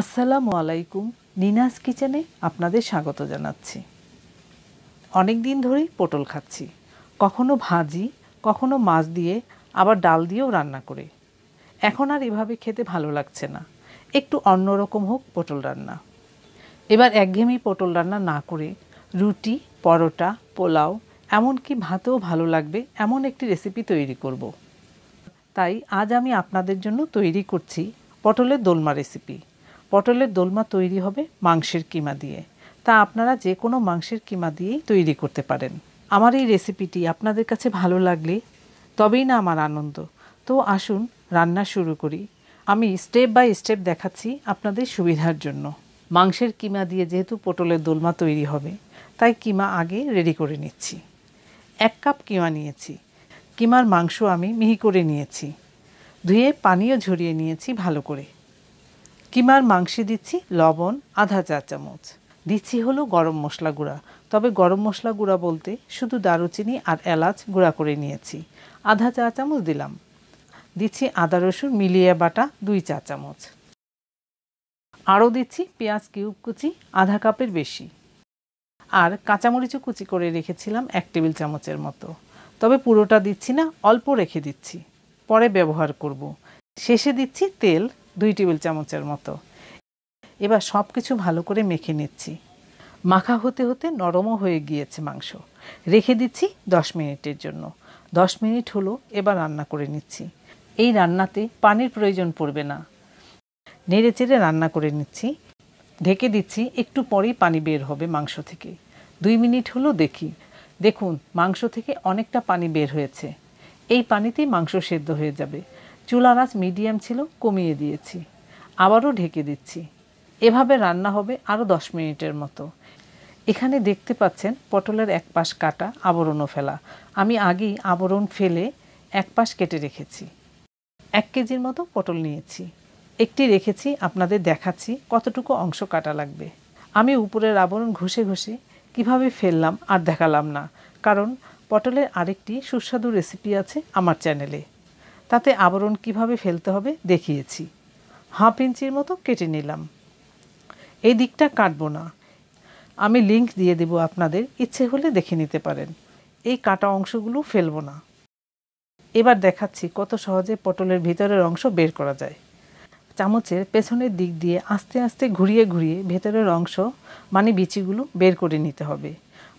আসসালামু আলাইকুম নিনাস কিচেনে আপনাদের স্বাগত জানাচ্ছি অনেক দিন ধরেই পটল খাচ্ছি কখনো ভাজি কখনো মাছ দিয়ে আবার ডাল দিয়েও রান্না করে এখন আর এভাবে খেতে ভালো লাগছে না একটু অন্যরকম হোক পটল রান্না এবার একঘেয়েমি পটল রান্না না করে রুটি পরোটা পোলাও এমনকি ভাতেও ভালো লাগবে এমন একটি রেসিপি তৈরি করব। তাই আজ আমি আপনাদের জন্য তৈরি করছি পটলের দোলমা রেসিপি পটলের দোলমা তৈরি হবে মাংসের কিমা দিয়ে তা আপনারা যে কোনো মাংসের কিমা দিয়েই তৈরি করতে পারেন আমার এই রেসিপিটি আপনাদের কাছে ভালো লাগলে তবেই না আমার আনন্দ তো আসুন রান্না শুরু করি আমি স্টেপ বাই স্টেপ দেখাচ্ছি আপনাদের সুবিধার জন্য মাংসের কিমা দিয়ে যেহেতু পটলের দোলমা তৈরি হবে তাই কিমা আগে রেডি করে নিচ্ছি এক কাপ কিমা নিয়েছি কিমার মাংস আমি মিহি করে নিয়েছি ধুয়ে পানিও ঝরিয়ে নিয়েছি ভালো করে কিমার মাংসে দিচ্ছি লবণ আধা চা চামচ দিচ্ছি হলো গরম মশলা গুঁড়া তবে গরম মশলা গুঁড়া বলতে শুধু দারুচিনি আর এলাচ গুঁড়া করে নিয়েছি আধা চা চামচ দিলাম দিচ্ছি আদা রসুন মিলিয়ে বাটা দুই চা চামচ আরও দিচ্ছি পেঁয়াজ কিউব কুচি আধা কাপের বেশি আর কাঁচামরিচও কুচি করে রেখেছিলাম এক টেবিল চামচের মতো তবে পুরোটা দিচ্ছি না অল্প রেখে দিচ্ছি পরে ব্যবহার করব শেষে দিচ্ছি তেল দুই টেবিল চামচের মতো এবার সব কিছু ভালো করে মেখে নিচ্ছি মাখা হতে হতে নরমও হয়ে গিয়েছে মাংস রেখে দিচ্ছি দশ মিনিটের জন্য দশ মিনিট হলো এবার রান্না করে নিচ্ছি এই রান্নাতে পানির প্রয়োজন পড়বে না নেড়ে চেড়ে রান্না করে নিচ্ছি ঢেকে দিচ্ছি একটু পরেই পানি বের হবে মাংস থেকে দুই মিনিট হলো দেখি দেখুন মাংস থেকে অনেকটা পানি বের হয়েছে এই পানিতেই মাংস সেদ্ধ হয়ে যাবে চুলার আঁচ মিডিয়াম ছিল কমিয়ে দিয়েছি আবারও ঢেকে দিচ্ছি এভাবে রান্না হবে আরও দশ মিনিটের মতো এখানে দেখতে পাচ্ছেন পটলের এক পাশ কাটা আবরণও ফেলা আমি আগেই আবরণ ফেলে এক পাশ কেটে রেখেছি এক কেজির মতো পটল নিয়েছি একটি রেখেছি আপনাদের দেখাচ্ছি কতটুকু অংশ কাটা লাগবে আমি উপরের আবরণ ঘষে ঘষে কিভাবে ফেললাম আর দেখালাম না কারণ পটলের আরেকটি সুস্বাদু রেসিপি আছে আমার চ্যানেলে তাতে আবরণ কিভাবে ফেলতে হবে দেখিয়েছি হাফ ইঞ্চির মতো কেটে নিলাম এই দিকটা কাটবো না আমি লিংক দিয়ে দেব আপনাদের ইচ্ছে হলে দেখে নিতে পারেন এই কাটা অংশগুলো ফেলবো না এবার দেখাচ্ছি কত সহজে পটলের ভিতরের অংশ বের করা যায় চামচের পেছনের দিক দিয়ে আস্তে আস্তে ঘুরিয়ে ঘুরিয়ে ভেতরের অংশ মানে বিচিগুলো বের করে নিতে হবে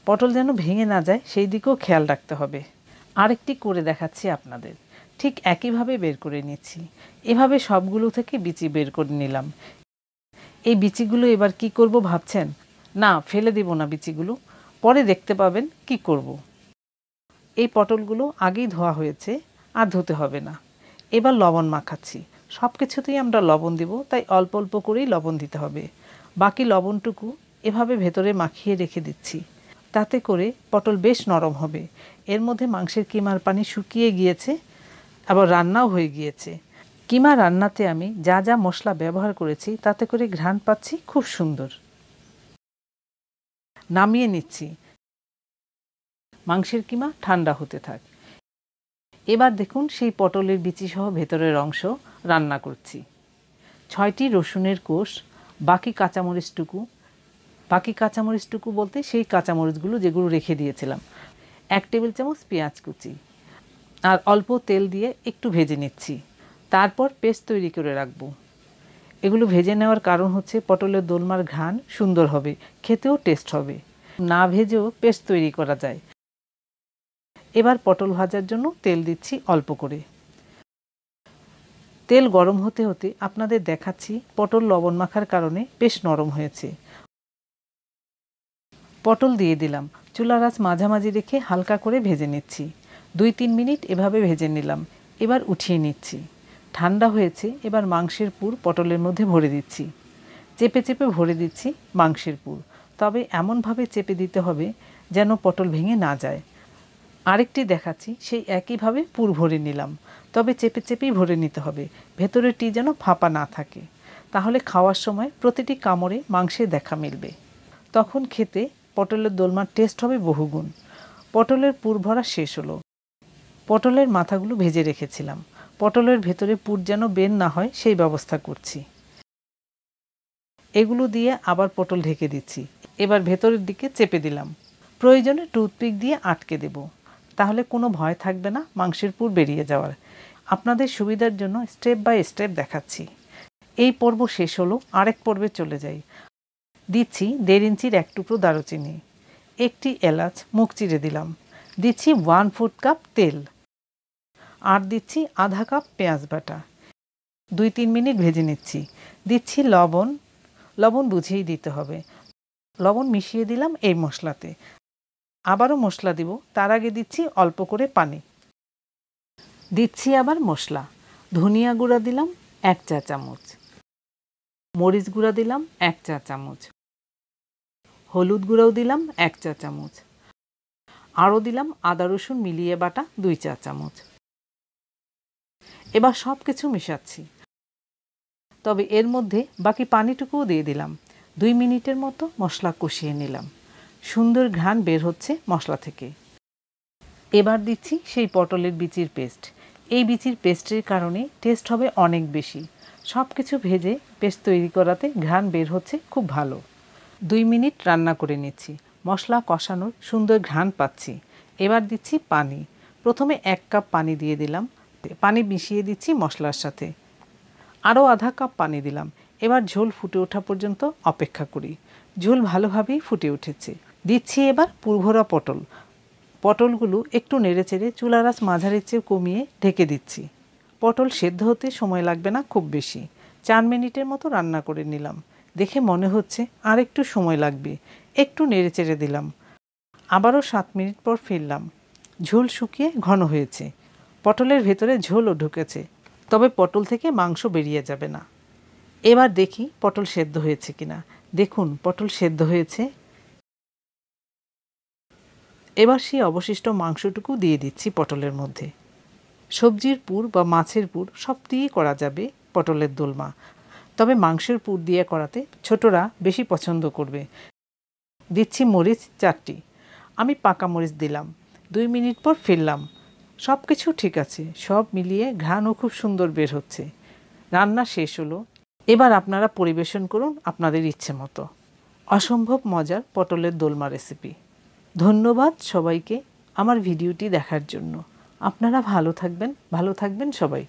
পটল যেন ভেঙে না যায় সেই দিকেও খেয়াল রাখতে হবে আরেকটি করে দেখাচ্ছি আপনাদের ঠিক একইভাবে বের করে নিচ্ছি এভাবে সবগুলো থেকে বিচি বের করে নিলাম এই বিচিগুলো এবার কি করব ভাবছেন না ফেলে দেব না বিচিগুলো পরে দেখতে পাবেন কি করব। এই পটলগুলো আগেই ধোয়া হয়েছে আর ধুতে হবে না এবার লবণ মাখাচ্ছি সব কিছুতেই আমরা লবণ দিব তাই অল্প অল্প করেই লবণ দিতে হবে বাকি লবণটুকু এভাবে ভেতরে মাখিয়ে রেখে দিচ্ছি তাতে করে পটল বেশ নরম হবে এর মধ্যে মাংসের কিমার পানি শুকিয়ে গিয়েছে আবার রান্নাও হয়ে গিয়েছে কিমা রান্নাতে আমি যা যা মশলা ব্যবহার করেছি তাতে করে ঘ্রাণ পাচ্ছি খুব সুন্দর নামিয়ে নিচ্ছি মাংসের কিমা ঠান্ডা হতে থাক এবার দেখুন সেই পটলের বিচি সহ ভেতরের অংশ রান্না করছি ছয়টি রসুনের কোষ বাকি কাঁচামরিচটুকু বাকি কাঁচামরিচটুকু বলতে সেই কাঁচামরিচগুলো যেগুলো রেখে দিয়েছিলাম এক টেবিল চামচ পেঁয়াজ কুচি আর অল্প তেল দিয়ে একটু ভেজে নিচ্ছি তারপর পেস্ট তৈরি করে রাখব এগুলো ভেজে নেওয়ার কারণ হচ্ছে পটলের দোলমার ঘ্রাণ সুন্দর হবে খেতেও টেস্ট হবে না ভেজেও পেস্ট তৈরি করা যায় এবার পটল ভাজার জন্য তেল দিচ্ছি অল্প করে তেল গরম হতে হতে আপনাদের দেখাচ্ছি পটল লবণ মাখার কারণে বেশ নরম হয়েছে পটল দিয়ে দিলাম চুলার আঁচ মাঝামাঝি রেখে হালকা করে ভেজে নিচ্ছি দুই তিন মিনিট এভাবে ভেজে নিলাম এবার উঠিয়ে নিচ্ছি ঠান্ডা হয়েছে এবার মাংসের পুর পটলের মধ্যে ভরে দিচ্ছি চেপে চেপে ভরে দিচ্ছি মাংসের পুর তবে এমনভাবে চেপে দিতে হবে যেন পটল ভেঙে না যায় আরেকটি দেখাচ্ছি সেই একইভাবে পুর ভরে নিলাম তবে চেপে চেপেই ভরে নিতে হবে ভেতরেরটি যেন ফাঁপা না থাকে তাহলে খাওয়ার সময় প্রতিটি কামড়ে মাংসে দেখা মিলবে তখন খেতে পটলের দোলমার টেস্ট হবে বহুগুণ পটলের পুর ভরা শেষ হলো পটলের মাথাগুলো ভেজে রেখেছিলাম পটলের ভেতরে পুর যেন বের না হয় সেই ব্যবস্থা করছি এগুলো দিয়ে আবার পটল ঢেকে দিচ্ছি এবার ভেতরের দিকে চেপে দিলাম প্রয়োজনে টুথপিক দিয়ে আটকে দেব তাহলে কোনো ভয় থাকবে না মাংসের পুর বেরিয়ে যাওয়ার আপনাদের সুবিধার জন্য স্টেপ বাই স্টেপ দেখাচ্ছি এই পর্ব শেষ হলো আরেক পর্বে চলে যাই দিচ্ছি দেড় ইঞ্চির এক টুকরো দারুচিনি একটি এলাচ মুখ চিড়ে দিলাম দিচ্ছি ওয়ান ফুট কাপ তেল আর দিচ্ছি আধা কাপ পেঁয়াজ বাটা দুই তিন মিনিট ভেজে নিচ্ছি দিচ্ছি লবণ লবণ বুঝেই দিতে হবে লবণ মিশিয়ে দিলাম এই মশলাতে আবারও মশলা দিব তার আগে দিচ্ছি অল্প করে পানি দিচ্ছি আবার মশলা ধনিয়া গুঁড়া দিলাম এক চা চামচ মরিচ গুঁড়া দিলাম এক চা চামচ হলুদ গুঁড়াও দিলাম এক চা চামচ আরও দিলাম আদা রসুন মিলিয়ে বাটা দুই চা চামচ এবার সব কিছু মেশাচ্ছি তবে এর মধ্যে বাকি পানিটুকুও দিয়ে দিলাম দুই মিনিটের মতো মশলা কষিয়ে নিলাম সুন্দর ঘ্রাণ বের হচ্ছে মশলা থেকে এবার দিচ্ছি সেই পটলের বিচির পেস্ট এই বিচির পেস্টের কারণে টেস্ট হবে অনেক বেশি সব কিছু ভেজে পেস্ট তৈরি করাতে ঘ্রাণ বের হচ্ছে খুব ভালো দুই মিনিট রান্না করে নিচ্ছি মশলা কষানোর সুন্দর ঘ্রাণ পাচ্ছি এবার দিচ্ছি পানি প্রথমে এক কাপ পানি দিয়ে দিলাম বাটিতে পানি মিশিয়ে দিচ্ছি মশলার সাথে আরও আধা কাপ পানি দিলাম এবার ঝোল ফুটে ওঠা পর্যন্ত অপেক্ষা করি ঝোল ভালোভাবেই ফুটে উঠেছে দিচ্ছি এবার পূর্ভরা পটল পটলগুলো একটু নেড়েচেড়ে চুলারাস মাঝারি চেয়ে কমিয়ে ঢেকে দিচ্ছি পটল সেদ্ধ হতে সময় লাগবে না খুব বেশি চার মিনিটের মতো রান্না করে নিলাম দেখে মনে হচ্ছে আর একটু সময় লাগবে একটু নেড়েচেড়ে দিলাম আবারও সাত মিনিট পর ফিরলাম ঝোল শুকিয়ে ঘন হয়েছে পটলের ভেতরে ঝোলও ঢুকেছে তবে পটল থেকে মাংস বেরিয়ে যাবে না এবার দেখি পটল সেদ্ধ হয়েছে কিনা দেখুন পটল সেদ্ধ হয়েছে এবার সেই অবশিষ্ট মাংসটুকু দিয়ে দিচ্ছি পটলের মধ্যে সবজির পুর বা মাছের পুর সব দিয়েই করা যাবে পটলের দোলমা তবে মাংসের পুর দিয়ে করাতে ছোটরা বেশি পছন্দ করবে দিচ্ছি মরিচ চারটি আমি পাকা মরিচ দিলাম দুই মিনিট পর ফিরলাম সব কিছু ঠিক আছে সব মিলিয়ে ঘ্রাণও খুব সুন্দর বের হচ্ছে রান্না শেষ হলো এবার আপনারা পরিবেশন করুন আপনাদের ইচ্ছে মতো অসম্ভব মজার পটলের দোলমা রেসিপি ধন্যবাদ সবাইকে আমার ভিডিওটি দেখার জন্য আপনারা ভালো থাকবেন ভালো থাকবেন সবাই